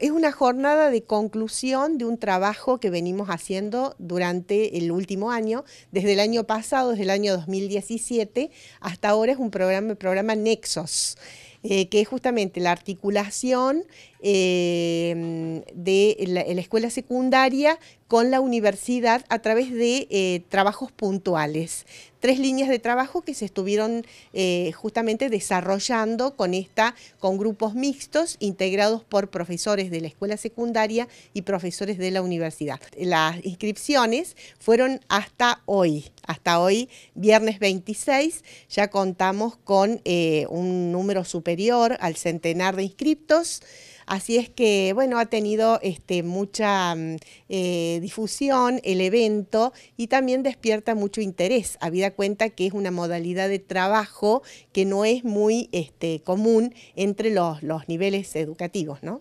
Es una jornada de conclusión de un trabajo que venimos haciendo durante el último año, desde el año pasado, desde el año 2017, hasta ahora es un programa, el programa Nexos, eh, que es justamente la articulación Em, de la, escuela secundaria con la universidad a través de eh, trabajos puntuales. Tres líneas de trabajo que se estuvieron eh, justamente desarrollando con esta, con grupos mixtos integrados por profesores de la escuela secundaria y profesores de la universidad. Las inscripciones fueron hasta hoy, hasta hoy, viernes 26, ya contamos con eh, un número superior al centenar de inscriptos. Así es que, bueno, ha tenido este, mucha mm, eh, difusión el evento y también despierta mucho interés, habida cuenta que es una modalidad de trabajo que no es muy este, común entre los, niveles educativos, ¿no?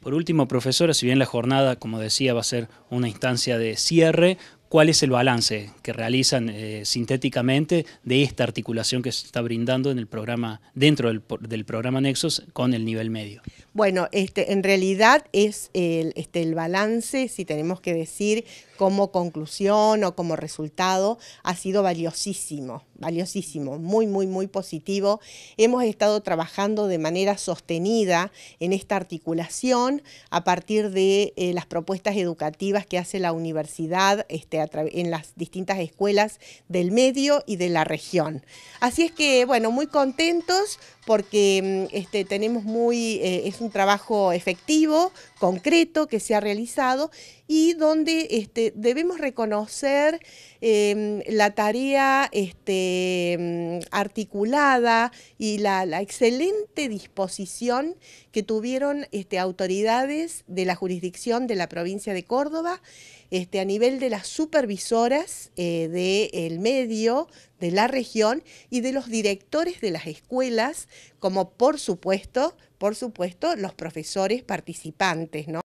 Por último, profesora, si bien la jornada, como decía, va a ser una instancia de cierre, ¿cuál es el balance que realizan eh, sintéticamente de esta articulación que se está brindando en el programa, dentro del programa Nexos con el nivel medio? Bueno, este, en realidad es este, el, balance, si tenemos que decir, como conclusión o como resultado, ha sido valiosísimo, valiosísimo, muy, muy, muy positivo. Hemos estado trabajando de manera sostenida en esta articulación a partir de eh, las propuestas educativas que hace la universidad este, en las distintas escuelas del medio y de la región. Así es que, bueno, muy contentos porque mm, este, tenemos muy, eh, es un trabajo efectivo, concreto, que se ha realizado y donde este, debemos reconocer em, la tarea este, mm, articulada y la, excelente disposición que tuvieron este, autoridades de la jurisdicción de la provincia de Córdoba este, a nivel de las supervisoras eh, del medio de la región y de los directores de las escuelas, como por supuesto, por supuesto, los profesores participantes, ¿no?